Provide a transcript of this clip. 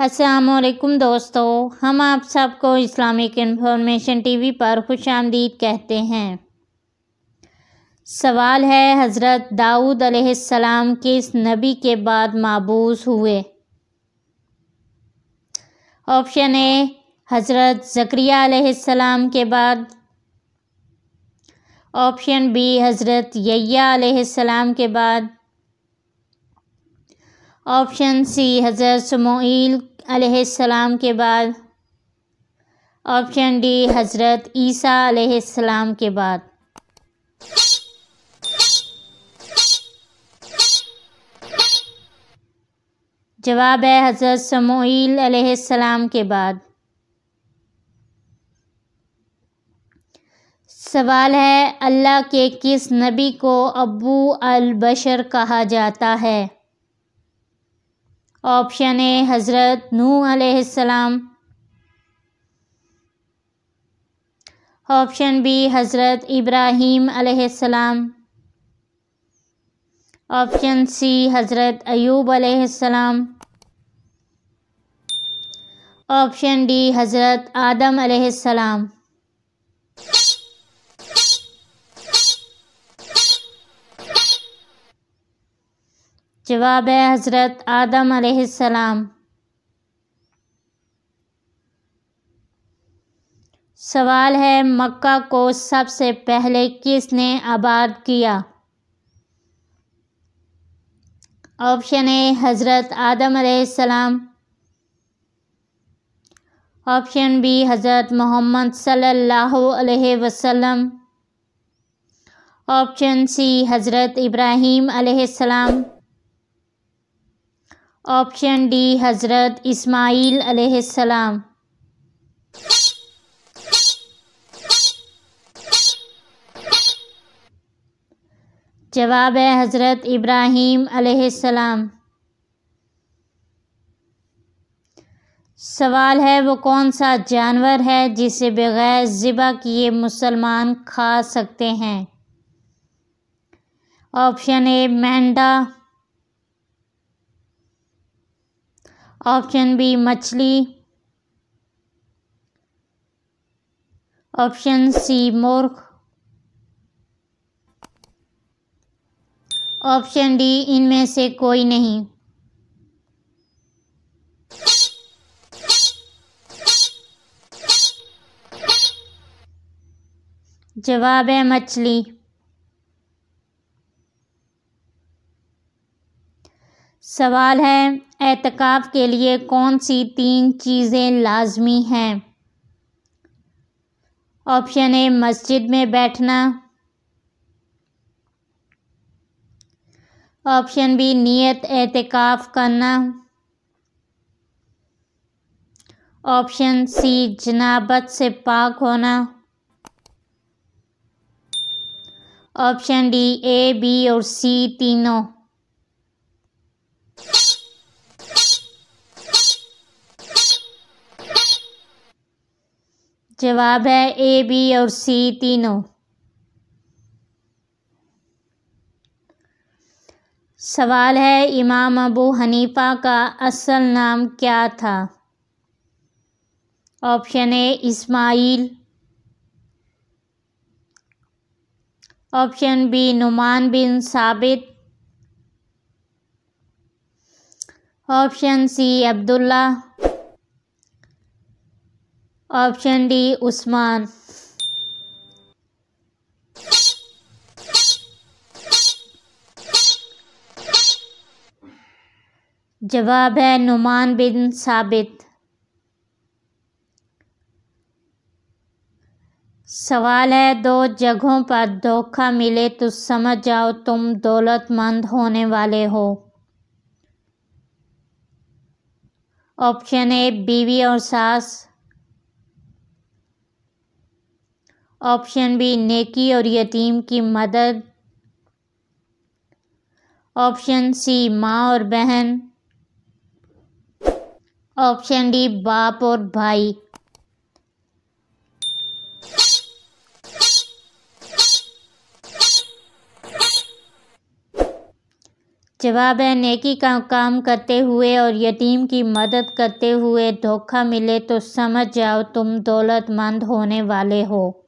असलकुम दोस्तों हम आप सबको इस्लामिक इन्फॉर्मेशन टीवी पर खुश आमदीद कहते हैं सवाल है हज़रत दाऊद अलैहिस्सलाम किस नबी के बाद मबूस हुए ऑप्शन ए हज़रत ज़करिया अलैहिस्सलाम के बाद ऑप्शन बी हज़रत यैया अलैहिस्सलाम के बाद ऑप्शन सी हज़रत समूल के बाद ऑप्शन डी हज़रत ईसा अलैहिस्सलाम के बाद जवाब है हज़रत समूल अलैहिस्सलाम के बाद सवाल है अल्लाह के किस नबी को अबू अल बशर कहा जाता है ऑप्शन ए हज़रत नू सलाम ऑप्शन बी हज़रत इब्राहीम सलाम ऑप्शन सी हज़रत अयूब सलाम ऑप्शन डी हज़रत आदम सलाम जवाब है हज़रत आदम अलैहिस्सलाम सवाल है मक्का को सबसे पहले किसने आबाद किया ऑप्शन ए हज़रत आदम सलाम ऑप्शन बी हज़रत मोहम्मद सल्लल्लाहु अलैहि वसल्लम ऑप्शन सी हज़रत इब्राहीम अलैहिस्सलाम ऑप्शन डी हज़रत इस्माइल अलैहिस्सलाम जवाब है हज़रत इब्राहीम अलैहिस्सलाम सवाल है वो कौन सा जानवर है जिसे बगैर ज़िबा किए मुसलमान खा सकते हैं ऑप्शन ए मेंढा ऑप्शन बी मछली ऑप्शन सी मोर्ख ऑप्शन डी इनमें से कोई नहीं जवाब है मछली सवाल है एहतिकाफ़ के लिए कौन सी तीन चीज़ें लाजमी हैं ऑप्शन ए मस्जिद में बैठना ऑप्शन बी नियत एहतिकाफ करना ऑप्शन सी जनाबत से पाक होना ऑप्शन डी ए बी और सी तीनों जवाब है ए बी और सी तीनों सवाल है इमाम अबू हनीफा का असल नाम क्या था option A Ismail option B Numan bin Sabit option C Abdullah option D Usman जवाब है नुमान बिन साबित सवाल है दो जगहों पर धोखा मिले तो समझ जाओ तुम दौलतमंद होने वाले हो ऑप्शन ए बीवी और सास ऑप्शन बी नेकी और यतीम की मदद ऑप्शन सी माँ और बहन ऑप्शन डी बाप और भाई जवाब है नेकी का काम करते हुए और यतीम की मदद करते हुए धोखा मिले तो समझ जाओ तुम दौलतमंद होने वाले हो